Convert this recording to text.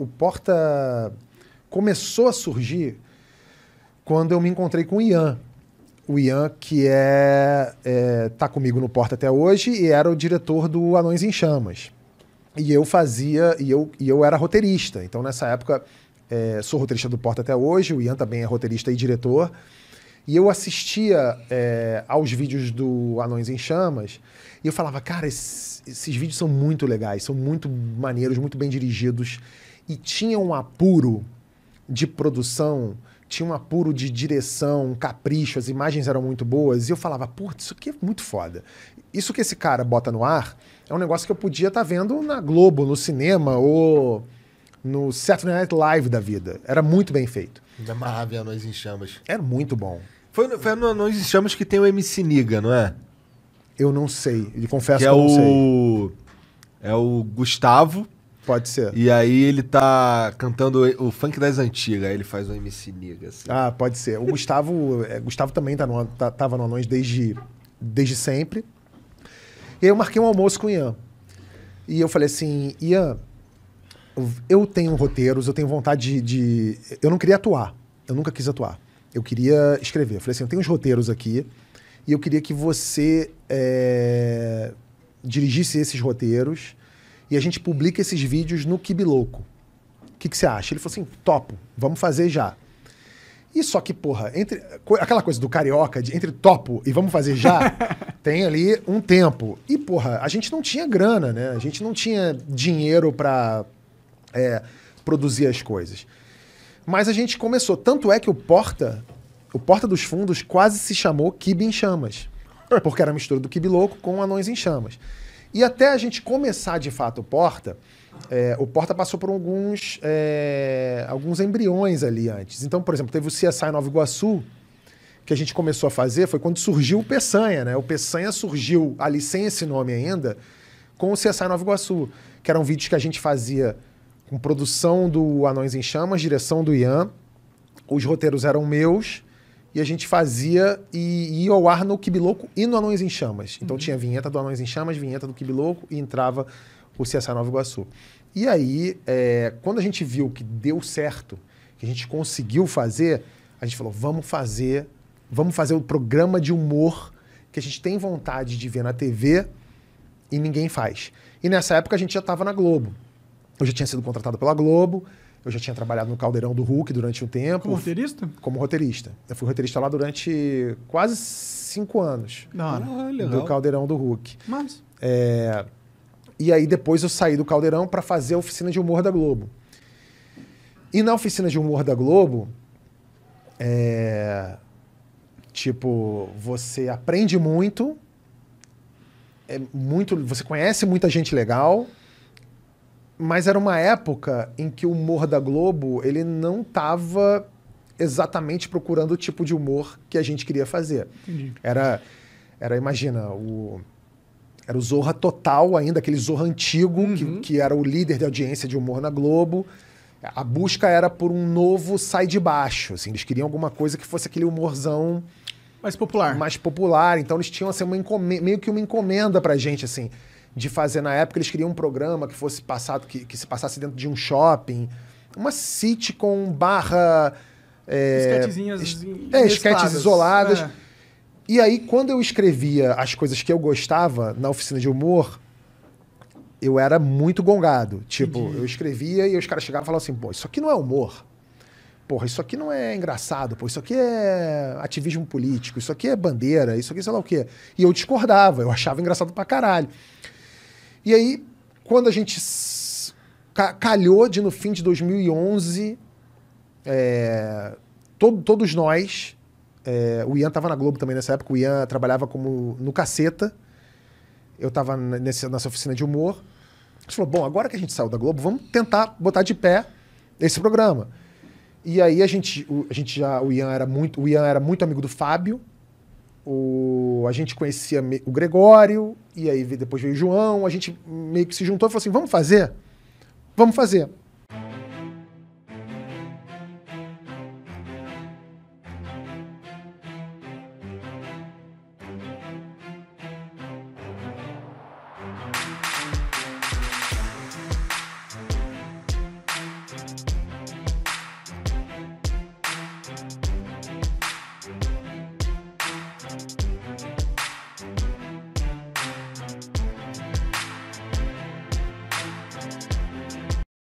o Porta começou a surgir quando eu me encontrei com o Ian. O Ian, que é, é tá comigo no Porta até hoje e era o diretor do Anões em Chamas. E eu fazia, e eu, e eu era roteirista. Então, nessa época, é, sou roteirista do Porta até hoje, o Ian também é roteirista e diretor. E eu assistia é, aos vídeos do Anões em Chamas e eu falava, cara, esses, esses vídeos são muito legais, são muito maneiros, muito bem dirigidos e tinha um apuro de produção, tinha um apuro de direção, um capricho, as imagens eram muito boas, e eu falava, putz, isso aqui é muito foda. Isso que esse cara bota no ar é um negócio que eu podia estar tá vendo na Globo, no cinema, ou no Saturday Night Live da vida. Era muito bem feito. Da a Nós em Chamas. Era é muito bom. Foi, foi no Nós em Chamas que tem o MC Niga, não é? Eu não sei. ele confesso que, é que é eu não o... sei. É o Gustavo, Pode ser. E aí ele tá cantando o funk das antigas, aí ele faz um MC Niga. Assim. Ah, pode ser. O Gustavo, é, Gustavo também tá no, tá, tava no Anões desde, desde sempre. E aí eu marquei um almoço com o Ian. E eu falei assim, Ian, eu tenho roteiros, eu tenho vontade de, de... Eu não queria atuar, eu nunca quis atuar. Eu queria escrever. Eu falei assim, eu tenho uns roteiros aqui e eu queria que você é, dirigisse esses roteiros e a gente publica esses vídeos no Kibiloco. O que, que você acha? Ele falou assim: topo, vamos fazer já. E só que, porra, entre aquela coisa do carioca, de entre topo e vamos fazer já, tem ali um tempo. E, porra, a gente não tinha grana, né? A gente não tinha dinheiro para é, produzir as coisas. Mas a gente começou. Tanto é que o Porta, o Porta dos Fundos, quase se chamou Kibe em Chamas. Porque era a mistura do Kibe Louco com Anões em Chamas. E até a gente começar de fato o Porta, é, o Porta passou por alguns, é, alguns embriões ali antes. Então, por exemplo, teve o CSI Nova Iguaçu, que a gente começou a fazer, foi quando surgiu o Peçanha, né? O Peçanha surgiu ali sem esse nome ainda, com o CSI Nova Iguaçu, que eram vídeos que a gente fazia com produção do Anões em Chamas, direção do Ian, os roteiros eram meus, e a gente fazia e, ia ao ar no Kibiloco e no Anões em Chamas. Então uhum. tinha vinheta do Anões em Chamas, vinheta do Kibiloco e entrava o CSA Nova Iguaçu. E aí, é, quando a gente viu que deu certo, que a gente conseguiu fazer, a gente falou, vamos fazer, vamos fazer o programa de humor que a gente tem vontade de ver na TV e ninguém faz. E nessa época a gente já estava na Globo. Eu já tinha sido contratado pela Globo, eu já tinha trabalhado no Caldeirão do Hulk durante um tempo. Como roteirista? Como roteirista. Eu fui roteirista lá durante quase cinco anos. Não, hora. Ah, do Caldeirão do Hulk. Mas. É... E aí depois eu saí do Caldeirão para fazer a oficina de humor da Globo. E na oficina de humor da Globo, é... tipo, você aprende muito, é muito, você conhece muita gente legal, mas era uma época em que o humor da Globo, ele não estava exatamente procurando o tipo de humor que a gente queria fazer. Entendi. Era, era imagina, o era o Zorra total ainda, aquele Zorra antigo, uhum. que, que era o líder de audiência de humor na Globo. A busca era por um novo sai de baixo, assim, eles queriam alguma coisa que fosse aquele humorzão... Mais popular. Mais popular, então eles tinham assim, uma meio que uma encomenda pra gente, assim de fazer na época eles queriam um programa que fosse passado que, que se passasse dentro de um shopping, uma com barra é, esquetezinhas es, é, esquetes isoladas. É. E aí quando eu escrevia as coisas que eu gostava na oficina de humor, eu era muito gongado. Tipo, Entendi. eu escrevia e os caras chegavam e falavam assim: "Pô, isso aqui não é humor" porra, isso aqui não é engraçado, pô, isso aqui é ativismo político, isso aqui é bandeira, isso aqui sei lá o quê. E eu discordava, eu achava engraçado pra caralho. E aí, quando a gente calhou de no fim de 2011, é, todo, todos nós, é, o Ian estava na Globo também nessa época, o Ian trabalhava como no Caceta, eu estava nessa oficina de humor. A gente falou, bom, agora que a gente saiu da Globo, vamos tentar botar de pé esse programa. E aí a gente, a gente já, o Ian era muito, o Ian era muito amigo do Fábio, o, a gente conhecia o Gregório, e aí depois veio o João, a gente meio que se juntou e falou assim: vamos fazer? Vamos fazer.